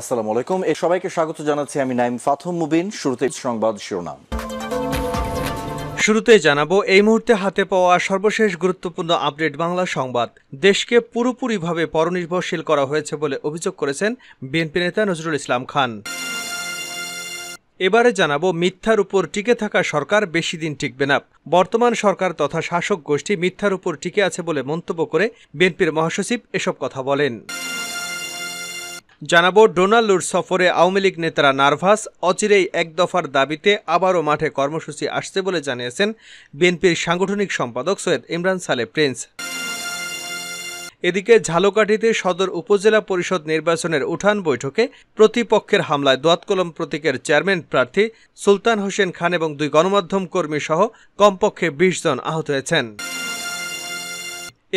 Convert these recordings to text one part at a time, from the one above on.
আসসালামু আলাইকুম এ সবাইকে স্বাগত জানাচ্ছি আমি নাইম ফাথম মুবিন শুরুতে সংবাদ শিরোনাম শুরুতে জানাবো এই মুহূর্তে হাতে পাওয়া সর্বশেষ গুরুত্বপূর্ণ আপডেট বাংলা সংবাদ দেশকে পুরোপুরিভাবে পরনির্ভরশীল করা হয়েছে বলে অভিযোগ করেছেন বিএনপি নেতা নজরুল ইসলাম খান এবারে জানাবো মিথ্যার উপর টিকে থাকা সরকার বেশি দিন টিকবে না বর্তমান সরকার তথা শাসক গোষ্ঠী মিথ্যার উপর টিকে আছে বলে মন্তব্য করে বিএনপির মহাসচিব এসব কথা বলেন জানাবো ডোনাল্ডুর সফরে আওয়ামী লীগ নেতারা নার্ভাস অচিরেই এক দফার দাবিতে আবারও মাঠে কর্মসূচি আসছে বলে জানিয়েছেন বিএনপির সাংগঠনিক সম্পাদক সৈয়দ ইমরান সালে প্রিন্স এদিকে ঝালকাঠিতে সদর উপজেলা পরিষদ নির্বাচনের উঠান বৈঠকে প্রতিপক্ষের হামলায় দোয়াতকলম প্রতীকের চেয়ারম্যান প্রার্থী সুলতান হোসেন খান এবং দুই গণমাধ্যম কর্মী সহ কমপক্ষে বিশ জন আহত হয়েছেন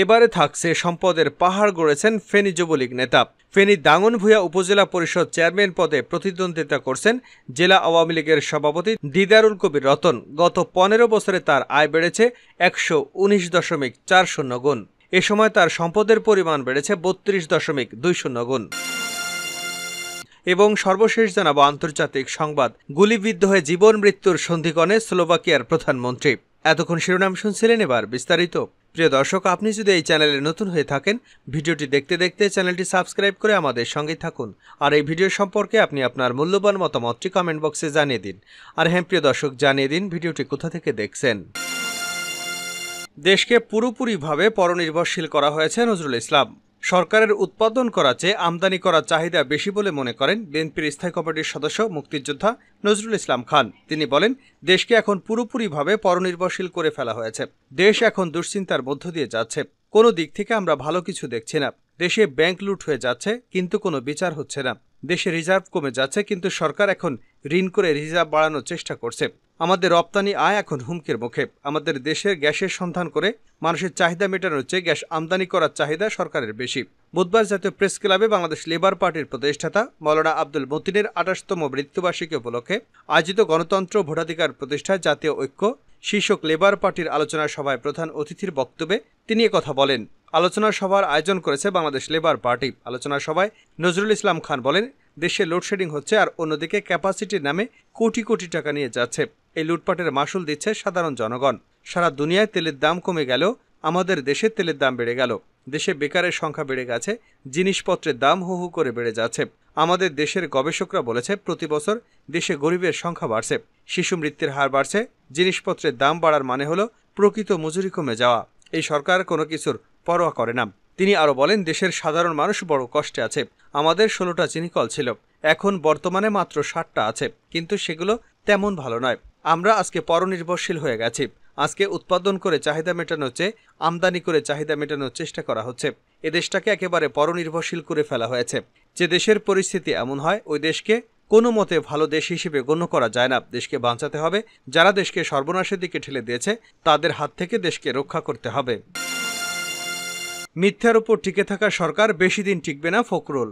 এবারে থাকছে সম্পদের পাহাড় গড়েছেন ফেনী যুবলীগ নেতা ফেনী দাঙ্গনভূয়া উপজেলা পরিষদ চেয়ারম্যান পদে প্রতিদ্বন্দ্বিতা করছেন জেলা আওয়ামী লীগের সভাপতি দিদারুল কবির রতন গত পনেরো বছরে তার আয় বেড়েছে একশো উনিশ দশমিক চার শূন্য গুণ এ সময় তার সম্পদের পরিমাণ বেড়েছে বত্রিশ দশমিক দুই শূন্য গুণ এবং সর্বশেষ জানাব আন্তর্জাতিক সংবাদ গুলিবিদ্ধ হয়ে জীবন মৃত্যুর সন্ধিকণে স্লোভাকিয়ার প্রধানমন্ত্রী এতক্ষণ শিরোনাম শুনছিলেন এবার বিস্তারিত প্রিয় দর্শক আপনি যদি এই চ্যানেলে নতুন হয়ে থাকেন ভিডিওটি দেখতে দেখতে চ্যানেলটি সাবস্ক্রাইব করে আমাদের সঙ্গে থাকুন আর এই ভিডিও সম্পর্কে আপনি আপনার মূল্যবান মতামতটি কমেন্ট বক্সে জানিয়ে দিন আর হ্যাঁ প্রিয় দর্শক জানিয়ে দিন ভিডিওটি কোথা থেকে দেখছেন দেশকে পুরোপুরিভাবে পরনির্ভরশীল করা হয়েছে নজরুল ইসলাম সরকারের উৎপাদন করা চেয়ে আমদানি করার চাহিদা বেশি বলে মনে করেন বিএনপির স্থায়ী কমিটির সদস্য মুক্তিযোদ্ধা নজরুল ইসলাম খান তিনি বলেন দেশকে এখন পুরোপুরিভাবে পরনির্ভরশীল করে ফেলা হয়েছে দেশ এখন দুশ্চিন্তার মধ্য দিয়ে যাচ্ছে কোনো দিক থেকে আমরা ভালো কিছু দেখছি না দেশে ব্যাংক লুট হয়ে যাচ্ছে কিন্তু কোনো বিচার হচ্ছে না দেশে রিজার্ভ কমে যাচ্ছে কিন্তু সরকার এখন ঋণ করে রিজার্ভ বাড়ানোর চেষ্টা করছে আমাদের রপ্তানি আয় এখন হুমকির মুখে আমাদের দেশের গ্যাসের সন্ধান করে মানুষের চাহিদা মেটানোর চেয়ে গ্যাস আমদানি করার চাহিদা সরকারের বেশি বুধবার জাতীয় প্রেস ক্লাবে বাংলাদেশ লেবার পার্টির প্রতিষ্ঠাতা মৌলানা আব্দুল মতিনের আঠাশতম মৃত্যুবার্ষিকী উপলক্ষে আয়োজিত গণতন্ত্র ভোটাধিকার প্রতিষ্ঠায় জাতীয় ঐক্য শীর্ষক লেবার পার্টির আলোচনা সভায় প্রধান অতিথির বক্তব্যে তিনি কথা বলেন আলোচনা সভার আয়োজন করেছে বাংলাদেশ লেবার পার্টি আলোচনা সভায় নজরুল ইসলাম খান বলেন দেশে লোডশেডিং হচ্ছে আর অন্যদিকে ক্যাপাসিটির নামে কোটি কোটি টাকা নিয়ে যাচ্ছে এই লুটপাটের মাসুল দিচ্ছে সাধারণ জনগণ সারা দুনিয়ায় তেলের দাম কমে গেল আমাদের দেশে তেলের দাম বেড়ে গেল দেশে বেকারের সংখ্যা বেড়ে গেছে জিনিসপত্রের দাম হু হু করে বেড়ে যাচ্ছে আমাদের দেশের গবেষকরা বলেছে প্রতি বছর দেশে গরিবের সংখ্যা বাড়ছে শিশু মৃত্যুর হার বাড়ছে জিনিসপত্রের দাম বাড়ার মানে হলো প্রকৃত মজুরি কমে যাওয়া এই সরকার কোনো কিছুর পরোয়া করে না তিনি আরও বলেন দেশের সাধারণ মানুষ বড় কষ্টে আছে আমাদের ষোলোটা চিনিকল ছিল এখন বর্তমানে মাত্র ষাটটা আছে কিন্তু সেগুলো তেমন ভালো নয় আমরা আজকে পরনির্ভরশীল হয়ে গেছি আজকে উৎপাদন করে চাহিদা মেটানোর চেয়ে আমদানি করে চাহিদা মেটানোর চেষ্টা করা হচ্ছে এ দেশটাকে একেবারে পরনির্ভরশীল করে ফেলা হয়েছে যে দেশের পরিস্থিতি এমন হয় ওই দেশকে কোনো মতে ভালো দেশ হিসেবে গণ্য করা যায় না দেশকে বাঁচাতে হবে যারা দেশকে সর্বনাশের দিকে ঠেলে দিয়েছে তাদের হাত থেকে দেশকে রক্ষা করতে হবে মিথ্যার উপর টিকে থাকা সরকার বেশি দিন টিকবে না ফখরুল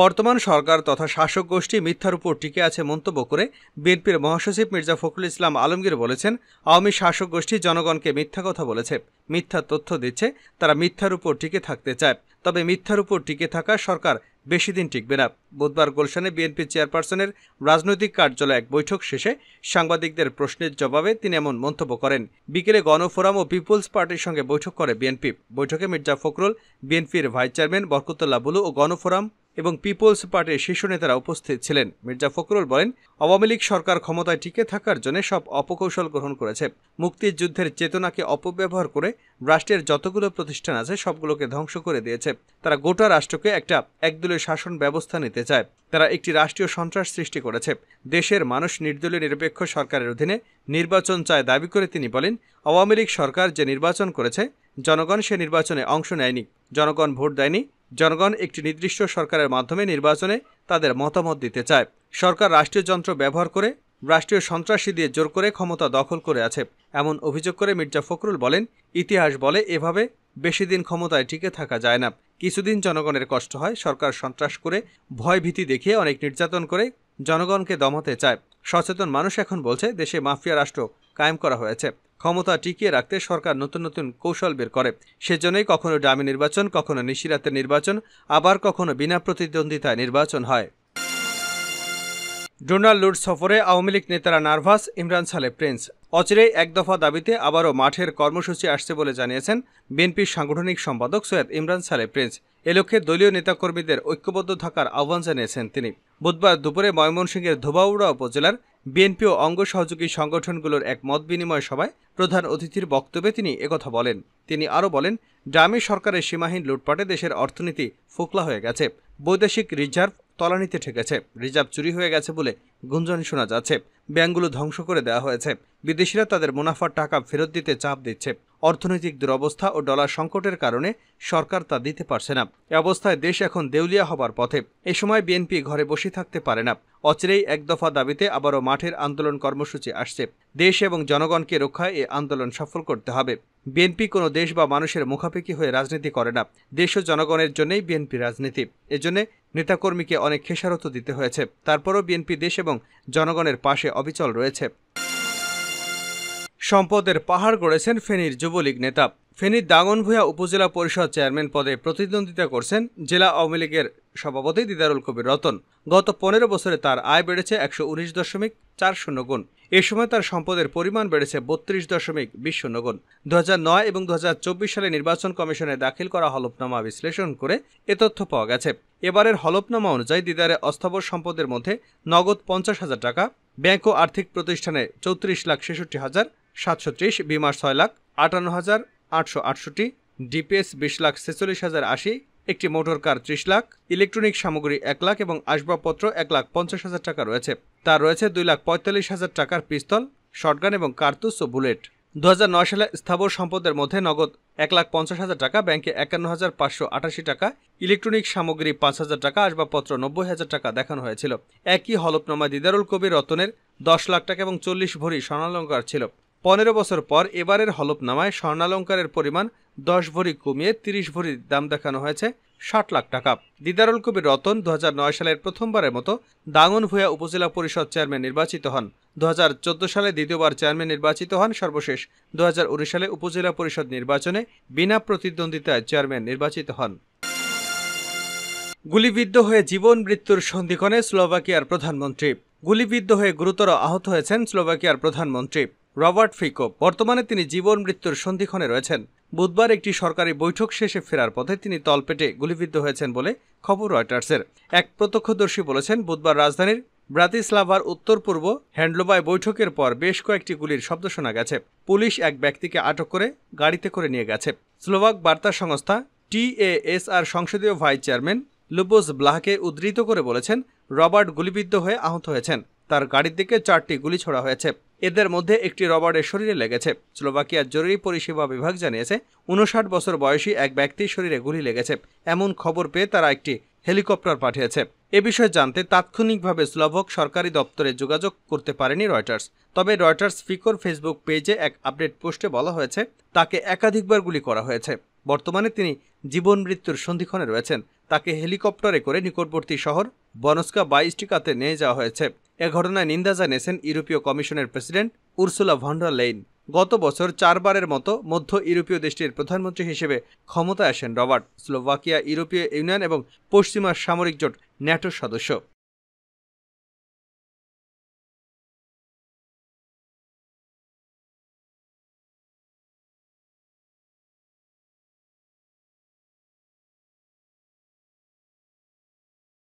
বর্তমান সরকার তথা শাসক গোষ্ঠী মিথ্যার উপর টিকে আছে মন্তব্য করে বিএনপির মহাসচিব মির্জা ফখরুল ইসলাম আলমগীর বলেছেন আওয়ামী শাসক গোষ্ঠী জনগণকে মিথ্যা কথা বলেছে মিথ্যা তথ্য দিচ্ছে তারা মিথ্যার উপর টিকে থাকতে চায় তবে মিথ্যার উপর টিকে থাকা সরকার বেশি দিন টিকবে না বুধবার গুলশানে বিএনপি চেয়ারপারসনের রাজনৈতিক কার্যালয়ে এক বৈঠক শেষে সাংবাদিকদের প্রশ্নের জবাবে তিনি এমন মন্তব্য করেন বিকেলে গণফোরাম ও পিপুলস পার্টির সঙ্গে বৈঠক করে বিএনপি বৈঠকে মির্জা ফখরুল বিএনপির ভাইস চেয়ারম্যান বরকতুল্লাহ বুলু ও গণফোরাম এবং পিপলস পার্টির শীর্ষ নেতারা উপস্থিত ছিলেন মির্জা ফখরুল বলেন আওয়ামী লীগ সরকার ক্ষমতায় টিকে থাকার জন্য সব অপকৌশল গ্রহণ করেছে মুক্তিযুদ্ধের চেতনাকে অপব্যবহার করে রাষ্ট্রের যতগুলো প্রতিষ্ঠান আছে সবগুলোকে ধ্বংস করে দিয়েছে তারা গোটা রাষ্ট্রকে একটা একদলীয় শাসন ব্যবস্থা নিতে চায় তারা একটি রাষ্ট্রীয় সন্ত্রাস সৃষ্টি করেছে দেশের মানুষ নির্দলীয় নিরপেক্ষ সরকারের অধীনে নির্বাচন চায় দাবি করে তিনি বলেন আওয়ামী লীগ সরকার যে নির্বাচন করেছে জনগণ সে নির্বাচনে অংশ নেয়নি জনগণ ভোট দেয়নি জনগণ একটি নির্দিষ্ট সরকারের মাধ্যমে নির্বাচনে তাদের মতামত দিতে চায় সরকার রাষ্ট্রীয় যন্ত্র ব্যবহার করে রাষ্ট্রীয় সন্ত্রাসী দিয়ে জোর করে ক্ষমতা দখল করে আছে এমন অভিযোগ করে মির্জা ফখরুল বলেন ইতিহাস বলে এভাবে বেশি দিন ক্ষমতায় টিকে থাকা যায় না কিছুদিন জনগণের কষ্ট হয় সরকার সন্ত্রাস করে ভয় ভীতি দেখিয়ে অনেক নির্যাতন করে জনগণকে দমাতে চায় সচেতন মানুষ এখন বলছে দেশে মাফিয়া রাষ্ট্র কায়েম করা হয়েছে ক্ষমতা টিকিয়ে রাখতে সরকার নতুন নতুন কৌশল বের করে সেজন্যই কখনো ডামি নির্বাচন কখনো নিশিরাতের নির্বাচন আবার কখনো বিনা প্রতিদ্বন্দ্বিতায় নির্বাচন হয় ডোনাল্ড লুড সফরে আওয়ামী লীগ নেতারা নার্ভাস ইমরান সালে প্রিন্স অচিরেই এক দফা দাবিতে আবারও মাঠের কর্মসূচি আসছে বলে জানিয়েছেন বিএনপির সাংগঠনিক সম্পাদক সৈয়দ ইমরান সালে প্রিন্স এ লক্ষ্যে দলীয় নেতাকর্মীদের ঐক্যবদ্ধ থাকার আহ্বান জানিয়েছেন তিনি বুধবার দুপুরে ময়মনসিংহের ধোবাউড়া উপজেলার বিএনপি ও অঙ্গ সহযোগী সংগঠনগুলোর এক মত বিনিময় সভায় প্রধান অতিথির বক্তব্যে তিনি একথা বলেন তিনি আরও বলেন ডামি সরকারের সীমাহীন লুটপাটে দেশের অর্থনীতি ফোকলা হয়ে গেছে বৈদেশিক রিজার্ভ তলানিতে ঠেকেছে রিজার্ভ চুরি হয়ে গেছে বলে গুঞ্জন শোনা যাচ্ছে ব্যাংকগুলো ধ্বংস করে দেওয়া হয়েছে বিদেশিরা তাদের মুনাফার টাকা ফেরত দিতে চাপ দিচ্ছে অর্থনৈতিক দুরবস্থা ও ডলার সংকটের কারণে সরকার তা দিতে পারছে না এ অবস্থায় দেশ এখন দেউলিয়া হবার পথে এ সময় বিএনপি ঘরে বসে থাকতে পারে না অচিরেই এক দফা দাবিতে আবারও মাঠের আন্দোলন কর্মসূচি আসছে দেশ এবং জনগণকে রক্ষায় এ আন্দোলন সফল করতে হবে বিএনপি কোনো দেশ বা মানুষের মুখাপেক্ষি হয়ে রাজনীতি করে না দেশ ও জনগণের জন্যই বিএনপি রাজনীতি এজন্যে নেতাকর্মীকে অনেক খেসারত দিতে হয়েছে তারপরও বিএনপি দেশ এবং জনগণের পাশে অবিচল রয়েছে সম্পদের পাহাড় গড়েছেন ফেনীর যুবলীগ নেতা ফেনীর দাগনভূঞা উপজেলা পরিষদ চেয়ারম্যান পদে প্রতিদ্বন্দ্বিতা করছেন জেলা আওয়ামী লীগের সভাপতি দিদারুল কবির রতন গত পনেরো বছরে তার আয় বেড়েছে একশো উনিশ দশমিক চার শূন্য গুণ এ সময় তার সম্পদের পরিমাণ বেড়েছে বত্রিশ দশমিক বিশ শূন্য গুণ দু নয় এবং দু সালে নির্বাচন কমিশনে দাখিল করা হলফনামা বিশ্লেষণ করে এ তথ্য পাওয়া গেছে এবারের হলফনামা অনুযায়ী দিদারে অস্থাবর সম্পদের মধ্যে নগদ পঞ্চাশ হাজার টাকা ব্যাংক ও আর্থিক প্রতিষ্ঠানে চৌত্রিশ লাখ ছেষট্টি হাজার সাতশো ত্রিশ বিমার ছয় লাখ আটান্ন হাজার আটশো আটষট্টি ডিপিএস বিশ লাখ ছেচল্লিশ হাজার আশি একটি মোটর কার ত্রিশ লাখ ইলেকট্রনিক সামগ্রী এক লাখ এবং আসবাবপত্র এক লাখ পঞ্চাশ হাজার টাকা রয়েছে তার রয়েছে দুই লাখ পঁয়তাল্লিশ হাজার টাকার পিস্তল শটগান এবং কার্তুস ও বুলেট দু হাজার নয় সালে স্থাবর সম্পদের মধ্যে নগদ এক লাখ পঞ্চাশ হাজার টাকা ব্যাংকে একান্ন হাজার পাঁচশো আটাশি টাকা ইলেকট্রনিক সামগ্রী পাঁচ হাজার টাকা আসবাবপত্র নব্বই হাজার টাকা দেখানো হয়েছিল একই হলফনামা দিদারুল কবির রতনের দশ লাখ টাকা এবং চল্লিশ ভরি স্বর্ণালঙ্কার ছিল পনেরো বছর পর এবারের হলফনামায় স্বর্ণালঙ্কারের পরিমাণ দশ ভরি কমিয়ে তিরিশ ভরির দাম দেখানো হয়েছে ষাট লাখ টাকা দিদারুল কবির রতন দু সালের প্রথমবারের মতো দাঙ্গন ভূয়া উপজেলা পরিষদ চেয়ারম্যান নির্বাচিত হন দু সালে দ্বিতীয়বার চেয়ারম্যান নির্বাচিত হন সর্বশেষ দু সালে উপজেলা পরিষদ নির্বাচনে বিনা প্রতিদ্বন্দ্বিতায় চেয়ারম্যান নির্বাচিত হন গুলিবিদ্ধ হয়ে জীবন মৃত্যুর সন্ধিক্ষণে স্লোভাকিয়ার প্রধানমন্ত্রী গুলিবিদ্ধ হয়ে গুরুতর আহত হয়েছেন স্লোভাকিয়ার প্রধানমন্ত্রী রবার্ট ফিকো বর্তমানে তিনি জীবন মৃত্যুর সন্ধিক্ষণে রয়েছেন বুধবার একটি সরকারি বৈঠক শেষে ফেরার পথে তিনি তলপেটে গুলিবিদ্ধ হয়েছেন বলে খবর রয়টার্সের এক প্রত্যক্ষদর্শী বলেছেন বুধবার রাজধানীর ব্রাতিস্লাভার উত্তর পূর্ব হ্যান্ডলোবায় বৈঠকের পর বেশ কয়েকটি গুলির শব্দ শোনা গেছে পুলিশ এক ব্যক্তিকে আটক করে গাড়িতে করে নিয়ে গেছে স্লোভাক বার্তা সংস্থা টিএএসআর সংসদীয় ভাইস চেয়ারম্যান লুবোস ব্লাহকে উদ্ধৃত করে বলেছেন রবার্ট গুলিবিদ্ধ হয়ে আহত হয়েছেন তার গাড়ির দিকে চারটি গুলি ছোড়া হয়েছে এদের মধ্যে একটি রবারের শরীরে লেগেছে স্লোভাকিয়ার জরুরি পরিষেবা বিভাগ জানিয়েছে উনষাট বছর বয়সী এক ব্যক্তির শরীরে গুলি লেগেছে এমন খবর পেয়ে তারা একটি হেলিকপ্টার পাঠিয়েছে এ বিষয়ে জানতে তাৎক্ষণিকভাবে স্লোভক সরকারি দপ্তরে যোগাযোগ করতে পারেনি রয়টার্স তবে রয়টার্স ফিকোর ফেসবুক পেজে এক আপডেট পোস্টে বলা হয়েছে তাকে একাধিকবার গুলি করা হয়েছে বর্তমানে তিনি জীবন মৃত্যুর সন্ধিক্ষণে রয়েছেন তাকে হেলিকপ্টারে করে নিকটবর্তী শহর বনস্কা বাইশটি কাতে নিয়ে যাওয়া হয়েছে এ ঘটনায় নিন্দা জানিয়েছেন ইউরোপীয় কমিশনের প্রেসিডেন্ট উর্সুলা ভন্ডার লেইন গত বছর চারবারের মতো মধ্য ইউরোপীয় দেশটির প্রধানমন্ত্রী হিসেবে ক্ষমতায় আসেন রবার্ট স্লোভাকিয়া ইউরোপীয় ইউনিয়ন এবং পশ্চিমা সামরিক জোট ন্যাটোর সদস্য